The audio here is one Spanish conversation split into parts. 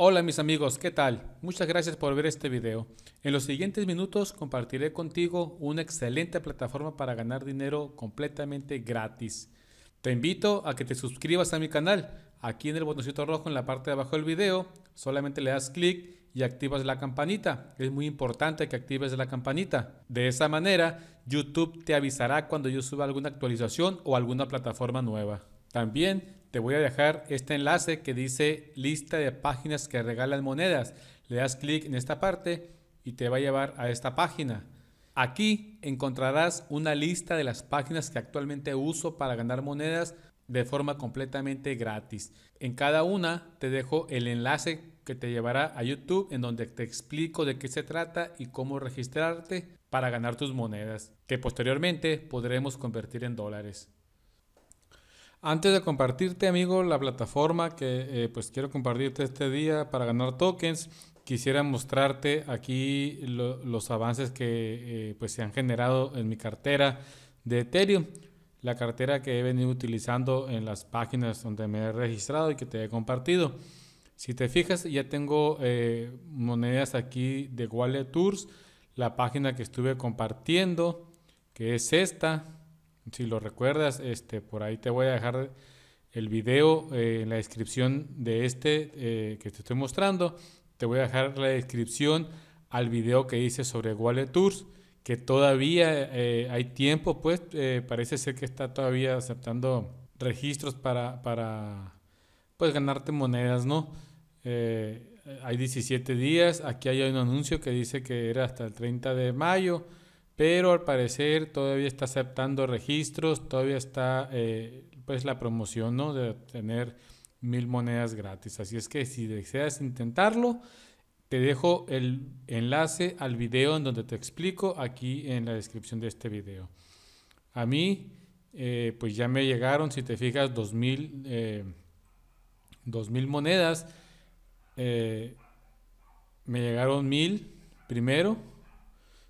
Hola mis amigos, ¿qué tal? Muchas gracias por ver este video. En los siguientes minutos compartiré contigo una excelente plataforma para ganar dinero completamente gratis. Te invito a que te suscribas a mi canal. Aquí en el botoncito rojo en la parte de abajo del video, solamente le das clic y activas la campanita. Es muy importante que actives la campanita. De esa manera, YouTube te avisará cuando yo suba alguna actualización o alguna plataforma nueva. También te voy a dejar este enlace que dice lista de páginas que regalan monedas. Le das clic en esta parte y te va a llevar a esta página. Aquí encontrarás una lista de las páginas que actualmente uso para ganar monedas de forma completamente gratis. En cada una te dejo el enlace que te llevará a YouTube en donde te explico de qué se trata y cómo registrarte para ganar tus monedas, que posteriormente podremos convertir en dólares. Antes de compartirte, amigo, la plataforma que eh, pues quiero compartirte este día para ganar tokens, quisiera mostrarte aquí los avances que eh, pues se han generado en mi cartera de Ethereum, la cartera que he venido utilizando en las páginas donde me he registrado y que te he compartido. Si te fijas, ya tengo eh, monedas aquí de Wallet Tours, la página que estuve compartiendo, que es esta, si lo recuerdas, este, por ahí te voy a dejar el video eh, en la descripción de este eh, que te estoy mostrando. Te voy a dejar la descripción al video que hice sobre Wallet Tours, que todavía eh, hay tiempo, pues parece ser que está todavía aceptando registros para, pues, ganarte monedas, ¿no? hay 17 días, aquí hay un anuncio que dice que era hasta el 30 de mayo pero al parecer todavía está aceptando registros, todavía está eh, pues la promoción de tener mil monedas gratis. Así es que si deseas intentarlo, te dejo el enlace al video en donde te explico aquí en la descripción de este video. A mí, eh, pues ya me llegaron, si te fijas, 2000, eh, 2000 monedas. Eh, me llegaron mil primero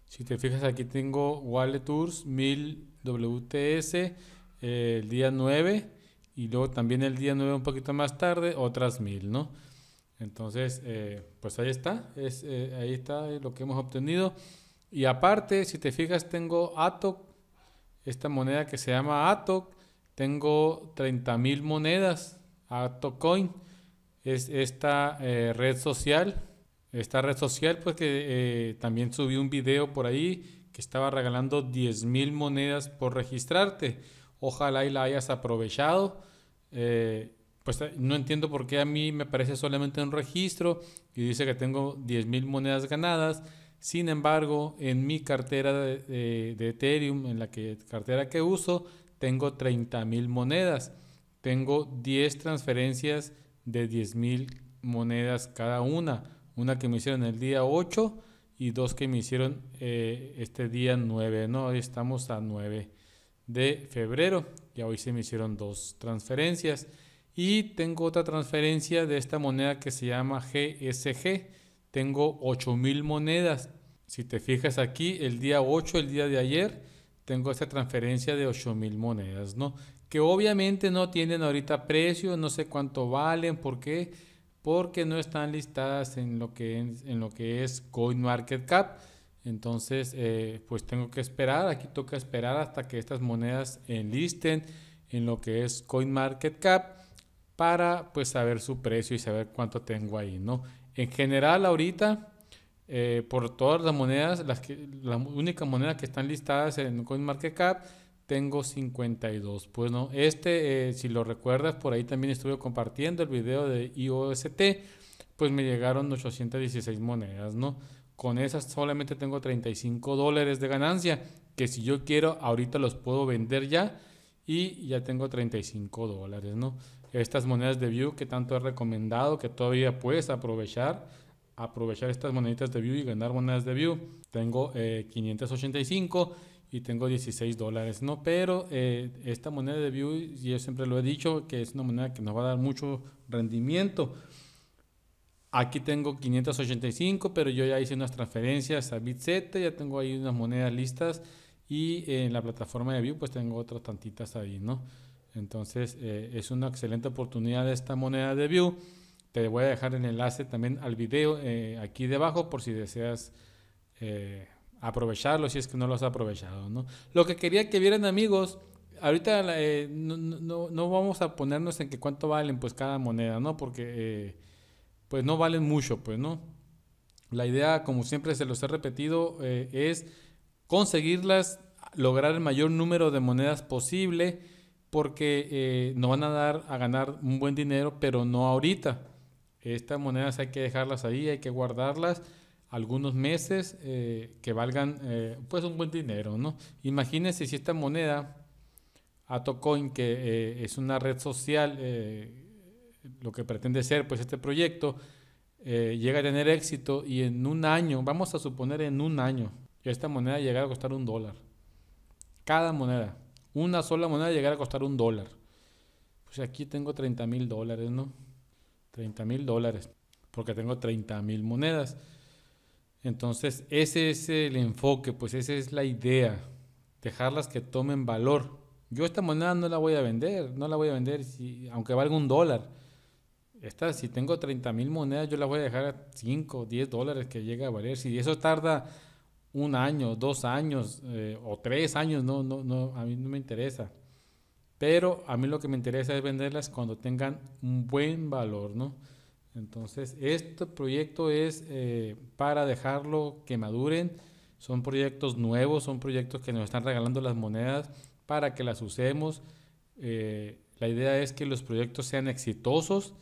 si te fijas, aquí tengo Wallet Tours 1000 WTS el día 9 y luego también el día 9 un poquito más tarde otras 1000, ¿no? Entonces, eh, pues ahí está, es, eh, ahí está lo que hemos obtenido. Y aparte, si te fijas, tengo ATOC, esta moneda que se llama ATOC, tengo 30.000 monedas, ATOC Coin, es esta eh, red social esta red social, pues que eh, también subí un video por ahí que estaba regalando 10.000 mil monedas por registrarte. Ojalá y la hayas aprovechado. Eh, pues no entiendo por qué a mí me parece solamente un registro y dice que tengo 10.000 mil monedas ganadas. Sin embargo, en mi cartera de, Ethereum, en la que, cartera que uso, tengo 30.000 mil monedas. Tengo 10 transferencias de 10.000 mil monedas cada una una que me hicieron el día 8 y dos que me hicieron eh, este día 9, ¿no? Hoy estamos a 9 de febrero, ya hoy se me hicieron dos transferencias. Y tengo otra transferencia de esta moneda que se llama GSG. Tengo 8000 monedas. Si te fijas aquí, el día 8, el día de ayer, tengo esta transferencia de 8000 monedas, ¿no? Que obviamente no tienen ahorita precio, no sé cuánto valen, por qué porque no están listadas en lo que, en lo que es CoinMarketCap. Entonces, eh, pues tengo que esperar, aquí toca esperar hasta que estas monedas enlisten en lo que es CoinMarketCap para pues saber su precio y saber cuánto tengo ahí, ¿no? En general, ahorita, eh, por todas las monedas, las que, la única moneda que están listadas en CoinMarketCap tengo 52. Pues no, este, eh, si lo recuerdas, por ahí también estuve compartiendo el video de IOST, pues me llegaron 816 monedas, ¿no? Con esas solamente tengo 35 dólares de ganancia, que si yo quiero, ahorita los puedo vender ya y ya tengo 35 dólares, ¿no? Estas monedas de View que tanto he recomendado, que todavía puedes aprovechar, aprovechar estas moneditas de View y ganar monedas de View. Tengo eh, 585 y tengo 16 dólares, ¿no? Pero eh, esta moneda de View, yo siempre lo he dicho, que es una moneda que nos va a dar mucho rendimiento. Aquí tengo 585, pero yo ya hice unas transferencias a BitZ, ya tengo ahí unas monedas listas y en la plataforma de View pues tengo otras tantitas ahí, ¿no? Entonces eh, es una excelente oportunidad de esta moneda de View. Te voy a dejar el enlace también al video eh, aquí debajo por si deseas aprovecharlo si es que no los has aprovechado, ¿no? Lo que quería que vieran amigos, ahorita eh, no, vamos a ponernos en que cuánto valen pues cada moneda, ¿no? Porque eh, pues no valen mucho, pues, ¿no? La idea, como siempre se los he repetido, eh, es conseguirlas, lograr el mayor número de monedas posible, porque nos van a dar a ganar un buen dinero, pero no ahorita. Estas monedas hay que dejarlas ahí, hay que guardarlas algunos meses eh, que valgan eh, pues un buen dinero, ¿no? Imagínense si esta moneda, Atocoin, que eh, es una red social, lo que pretende ser pues este proyecto, llega a tener éxito y en un año, vamos a suponer en un año, esta moneda llegara a costar un dólar. Cada moneda, una sola moneda llegara a costar un dólar. Pues aquí tengo 30 mil dólares, ¿no? 30 mil dólares, porque tengo 30 mil monedas. Entonces, ese es el enfoque, pues esa es la idea, dejarlas que tomen valor. Yo esta moneda no la voy a vender, no la voy a vender si, aunque valga un dólar. Esta, si tengo 30 mil monedas, yo la voy a dejar a 5, 10 dólares que llegue a valer. Si eso tarda un año, dos años eh, o tres años, no, no, no, a mí no me interesa. Pero a mí lo que me interesa es venderlas cuando tengan un buen valor, ¿no? Entonces, este proyecto es eh, para dejarlo que maduren. Son proyectos nuevos, son proyectos que nos están regalando las monedas para que las usemos. Eh, la idea es que los proyectos sean exitosos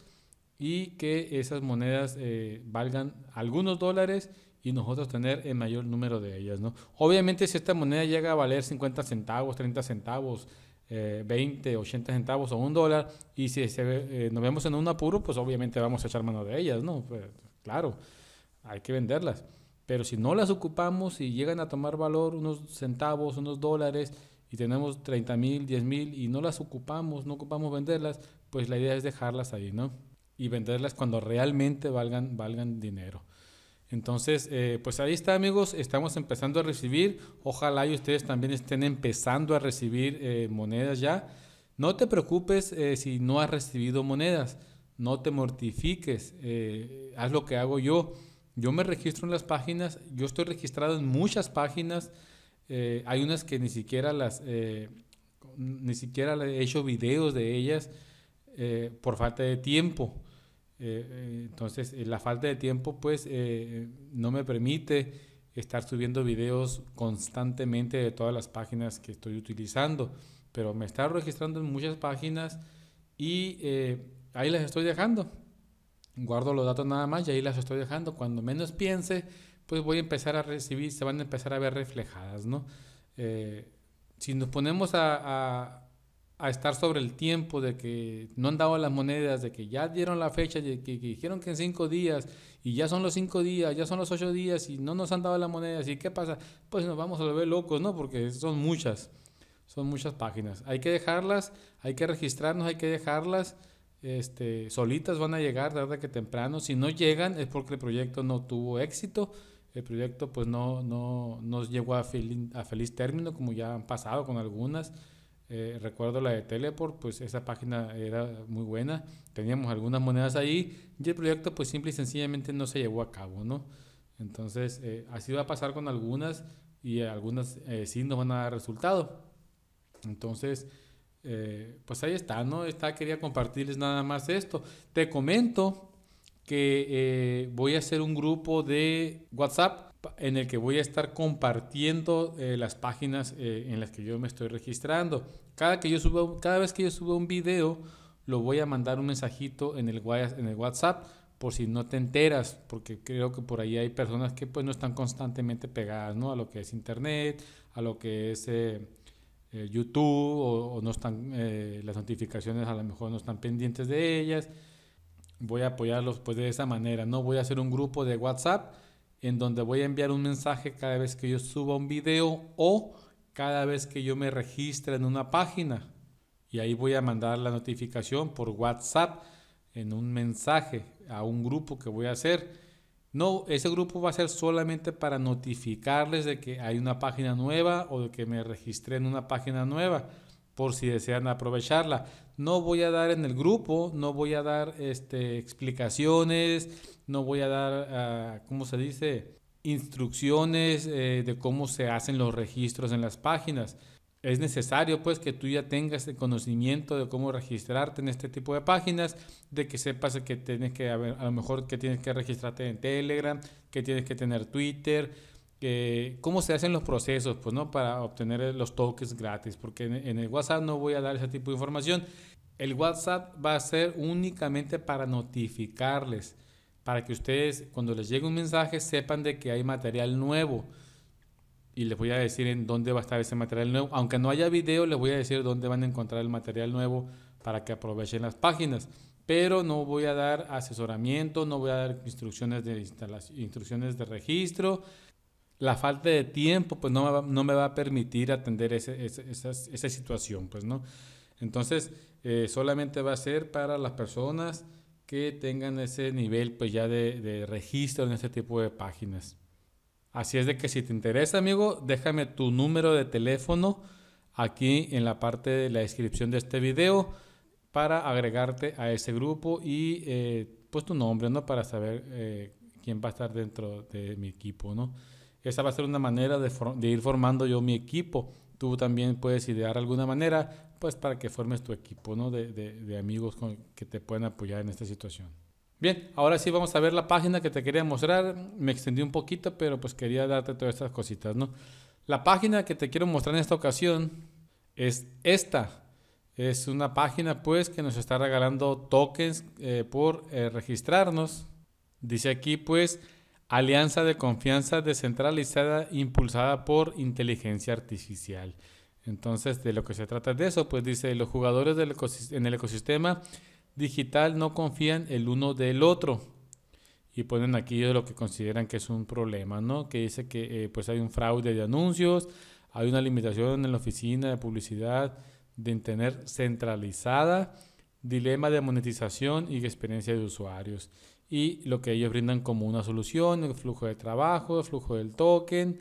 y que esas monedas eh, valgan algunos dólares y nosotros tener el mayor número de ellas, ¿no? Obviamente si esta moneda llega a valer 50 centavos, 30 centavos, 20, eh, 80 centavos o un dólar. Y si eh, nos vemos en un apuro, pues obviamente vamos a echar mano de ellas, ¿no? Pues, claro, hay que venderlas. Pero si no las ocupamos y llegan a tomar valor unos centavos, unos dólares, y tenemos 30 mil, 10 mil, y no las ocupamos, no ocupamos venderlas, pues la idea es dejarlas ahí, ¿no? Y venderlas cuando realmente valgan, valgan dinero. Entonces, eh, pues ahí está amigos, estamos empezando a recibir, ojalá y ustedes también estén empezando a recibir eh, monedas ya. No te preocupes eh, si no has recibido monedas, no te mortifiques, haz lo que hago yo. Yo me registro en las páginas, yo estoy registrado en muchas páginas, hay unas que ni siquiera las, ni siquiera he hecho videos de ellas por falta de tiempo. Eh, entonces, eh, la falta de tiempo, pues, eh, no me permite estar subiendo videos constantemente de todas las páginas que estoy utilizando, pero me está registrando en muchas páginas y ahí las estoy dejando. Guardo los datos nada más y ahí las estoy dejando. Cuando menos piense, pues voy a empezar a recibir, se van a empezar a ver reflejadas, ¿no? si nos ponemos a a estar sobre el tiempo de que no han dado las monedas, de que ya dieron la fecha, de que, dijeron que en cinco días, y ya son los cinco días, ya son los ocho días, y no nos han dado las monedas, ¿y qué pasa? Pues nos vamos a volver locos, ¿no? Porque son muchas, son muchas páginas. Hay que dejarlas, hay que registrarnos, hay que dejarlas, este, solitas van a llegar verdad que temprano. Si no llegan es porque el proyecto no tuvo éxito, el proyecto pues no, no nos llegó a, a feliz término, como ya han pasado con algunas eh, recuerdo la de Teleport, pues esa página era muy buena, teníamos algunas monedas ahí y el proyecto pues simple y sencillamente no se llevó a cabo, ¿no? Entonces, eh, así va a pasar con algunas y algunas eh, sí nos van a dar resultado. Entonces, pues ahí está, ¿no? Está, quería compartirles nada más esto. Te comento que voy a hacer un grupo de WhatsApp en el que voy a estar compartiendo eh, las páginas eh, en las que yo me estoy registrando. Cada, que yo cada vez que yo subo un video, lo voy a mandar un mensajito en el, WhatsApp por si no te enteras, porque creo que por ahí hay personas que pues, no están constantemente pegadas a lo que es Internet, a lo que es eh, YouTube, o, no están, las notificaciones a lo mejor no están pendientes de ellas. Voy a apoyarlos pues de esa manera, ¿no? Voy a hacer un grupo de WhatsApp en donde voy a enviar un mensaje cada vez que yo suba un video o cada vez que yo me registre en una página. Y ahí voy a mandar la notificación por WhatsApp en un mensaje a un grupo que voy a hacer. No, ese grupo va a ser solamente para notificarles de que hay una página nueva o de que me registré en una página nueva por si desean aprovecharla. No voy a dar en el grupo, no voy a dar este, explicaciones, no voy a dar, uh, ¿cómo se dice? Instrucciones eh, de cómo se hacen los registros en las páginas. Es necesario pues que tú ya tengas el conocimiento de cómo registrarte en este tipo de páginas, de que sepas que tienes que, a, lo mejor que tienes que registrarte en Telegram, que tienes que tener Twitter, que, cómo se hacen los procesos, pues, ¿no? Para obtener los toques gratis, porque en, el WhatsApp no voy a dar ese tipo de información. El WhatsApp va a ser únicamente para notificarles para que ustedes cuando les llegue un mensaje sepan de que hay material nuevo. Y les voy a decir en dónde va a estar ese material nuevo. Aunque no haya video, les voy a decir dónde van a encontrar el material nuevo para que aprovechen las páginas. Pero no voy a dar asesoramiento, no voy a dar instrucciones de, instrucciones de registro. La falta de tiempo pues no me va, a permitir atender esa, situación. Pues, ¿no? Entonces, eh, solamente va a ser para las personas que tengan ese nivel pues ya de, registro en este tipo de páginas. Así es de que si te interesa, amigo, déjame tu número de teléfono aquí en la parte de la descripción de este video para agregarte a ese grupo y eh, pues tu nombre, ¿no? Para saber eh, quién va a estar dentro de mi equipo, ¿no? Esa va a ser una manera de ir formando yo mi equipo. Tú también puedes idear alguna manera pues para que formes tu equipo de, amigos que te puedan apoyar en esta situación. Bien, ahora sí vamos a ver la página que te quería mostrar. Me extendí un poquito, pero pues quería darte todas estas cositas, ¿no? La página que te quiero mostrar en esta ocasión es esta. Es una página pues que nos está regalando tokens eh, por eh, registrarnos. Dice aquí pues Alianza de Confianza Descentralizada impulsada por inteligencia artificial. Entonces, de lo que se trata de eso, pues dice, los jugadores del en el ecosistema digital no confían el uno del otro. Y ponen aquí lo que consideran que es un problema, ¿no? Que dice que eh, pues hay un fraude de anuncios, hay una limitación en la oficina de publicidad de tener centralizada, dilema de monetización y experiencia de usuarios. Y lo que ellos brindan como una solución, el flujo de trabajo, el flujo del token.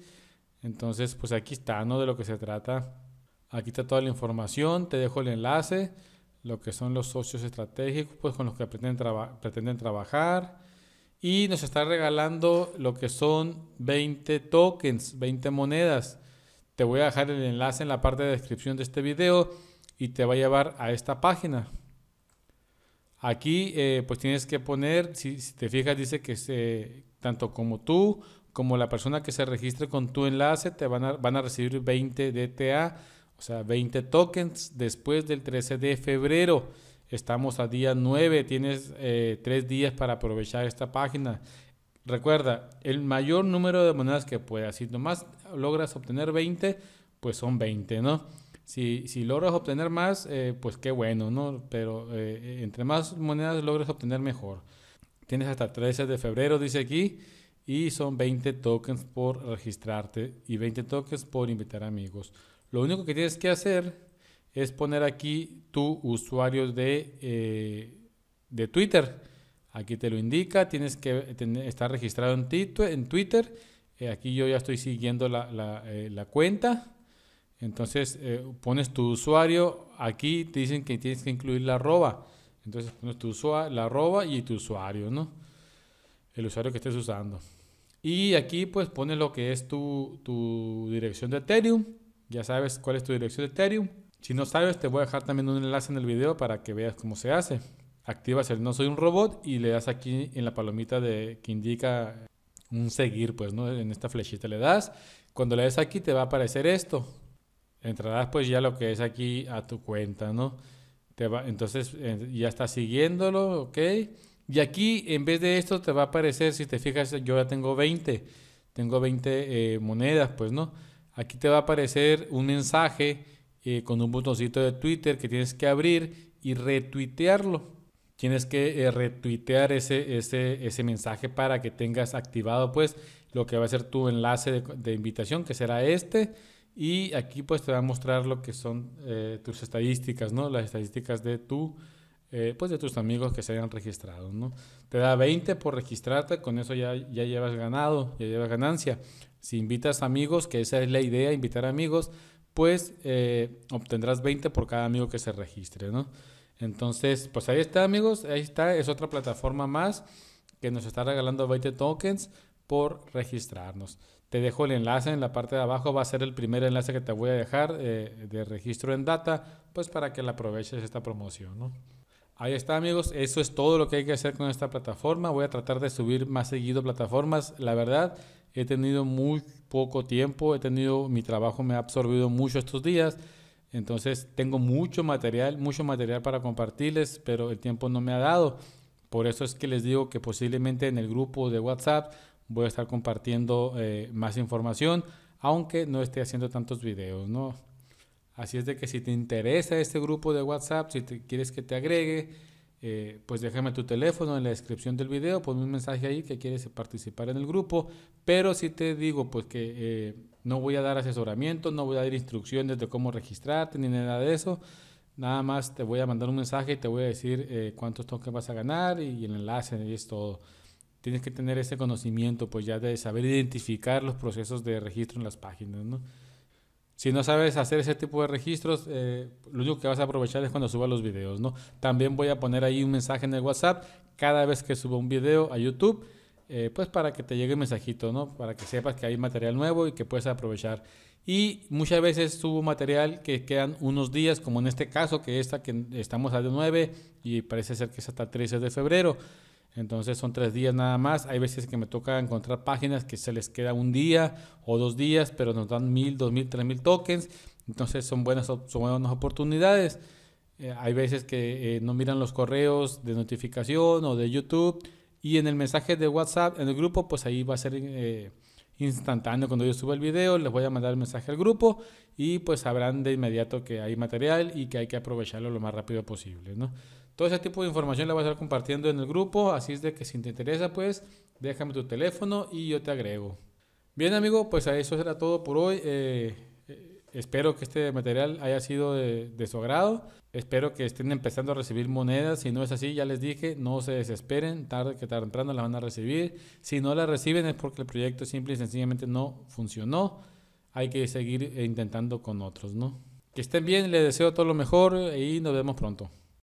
Entonces, pues aquí está, ¿no? De lo que se trata Aquí está toda la información, te dejo el enlace, lo que son los socios estratégicos pues, con los que pretenden, trabajar. Y nos está regalando lo que son 20 tokens, 20 monedas. Te voy a dejar el enlace en la parte de descripción de este video y te va a llevar a esta página. Aquí eh, pues tienes que poner, si, te fijas dice que se, tanto como tú como la persona que se registre con tu enlace te van a, van a recibir 20 DTA o sea, 20 tokens después del 13 de febrero. Estamos a día 9, tienes eh, tres días para aprovechar esta página. Recuerda, el mayor número de monedas que puedas. Si nomás logras obtener 20, pues son 20, ¿no? Si, si logras obtener más, eh, pues qué bueno, ¿no? Pero eh, entre más monedas logres obtener, mejor. Tienes hasta 13 de febrero, dice aquí, y son 20 tokens por registrarte y 20 tokens por invitar amigos. Lo único que tienes que hacer es poner aquí tu usuario de, eh, de Twitter. Aquí te lo indica, tienes que estar registrado en, Twitter. Eh, aquí yo ya estoy siguiendo la, eh, cuenta. Entonces pones tu usuario, aquí te dicen que tienes que incluir la arroba. Entonces pones tu usuario, la arroba y tu usuario, ¿no? El usuario que estés usando. Y aquí pues pones lo que es tu, tu dirección de Ethereum ya sabes cuál es tu dirección de Ethereum. Si no sabes, te voy a dejar también un enlace en el video para que veas cómo se hace. Activas el no soy un robot y le das aquí en la palomita de, que indica un seguir, pues, ¿no? En esta flechita le das. Cuando le das aquí te va a aparecer esto. Entrarás pues ya lo que es aquí a tu cuenta, ¿no? Te va, entonces eh, ya estás siguiéndolo, ¿ok? Y aquí en vez de esto te va a aparecer, si te fijas, yo ya tengo 20. Tengo 20 eh, monedas, pues, ¿no? Aquí te va a aparecer un mensaje eh, con un botoncito de Twitter que tienes que abrir y retuitearlo. Tienes que eh, retuitear ese, ese, mensaje para que tengas activado pues lo que va a ser tu enlace de, invitación, que será este. Y aquí pues te va a mostrar lo que son eh, tus estadísticas, ¿no? Las estadísticas de tu eh, pues de tus amigos que se hayan registrado, ¿no? Te da 20 por registrarte, con eso ya, ya llevas ganado, ya llevas ganancia. Si invitas amigos, que esa es la idea, invitar amigos, pues eh, obtendrás 20 por cada amigo que se registre, ¿no? Entonces, pues ahí está amigos, ahí está, es otra plataforma más que nos está regalando 20 tokens por registrarnos. Te dejo el enlace en la parte de abajo, va a ser el primer enlace que te voy a dejar eh, de registro en data, pues para que la aproveches esta promoción, ¿no? Ahí está amigos, eso es todo lo que hay que hacer con esta plataforma. Voy a tratar de subir más seguido plataformas. La verdad, he tenido muy poco tiempo, he tenido, mi trabajo me ha absorbido mucho estos días. Entonces tengo mucho material, mucho material para compartirles, pero el tiempo no me ha dado. Por eso es que les digo que posiblemente en el grupo de WhatsApp voy a estar compartiendo eh, más información, aunque no esté haciendo tantos videos, ¿no? Así es de que si te interesa este grupo de WhatsApp, si te quieres que te agregue, eh, pues déjame tu teléfono en la descripción del video, ponme un mensaje ahí que quieres participar en el grupo, pero si te digo pues que eh, no voy a dar asesoramiento, no voy a dar instrucciones de cómo registrarte ni nada de eso, nada más te voy a mandar un mensaje y te voy a decir eh, cuántos toques vas a ganar y, y el enlace y es todo. Tienes que tener ese conocimiento pues ya de saber identificar los procesos de registro en las páginas, ¿no? Si no sabes hacer ese tipo de registros, eh, lo único que vas a aprovechar es cuando suba los videos, ¿no? También voy a poner ahí un mensaje en el WhatsApp cada vez que suba un video a YouTube, eh, pues para que te llegue un mensajito, ¿no? Para que sepas que hay material nuevo y que puedes aprovechar. Y muchas veces subo material que quedan unos días, como en este caso, que esta que estamos a 9 y parece ser que es hasta 13 de febrero. Entonces son tres días nada más. Hay veces que me toca encontrar páginas que se les queda un día o dos días, pero nos dan mil, dos mil, tres mil tokens. Entonces son buenas, son buenas oportunidades. Eh, hay veces que eh, no miran los correos de notificación o de YouTube. Y en el mensaje de WhatsApp, en el grupo, pues ahí va a ser eh, instantáneo cuando yo suba el video. Les voy a mandar el mensaje al grupo y pues sabrán de inmediato que hay material y que hay que aprovecharlo lo más rápido posible, ¿no? Todo ese tipo de información la voy a estar compartiendo en el grupo, así es de que si te interesa, pues déjame tu teléfono y yo te agrego. Bien amigo, pues a eso será todo por hoy. Eh, eh, espero que este material haya sido de, su agrado. Espero que estén empezando a recibir monedas. Si no es así, ya les dije, no se desesperen. Tarde que tarde temprano las van a recibir. Si no la reciben es porque el proyecto simple y sencillamente no funcionó. Hay que seguir intentando con otros, ¿no? Que estén bien, les deseo todo lo mejor y nos vemos pronto.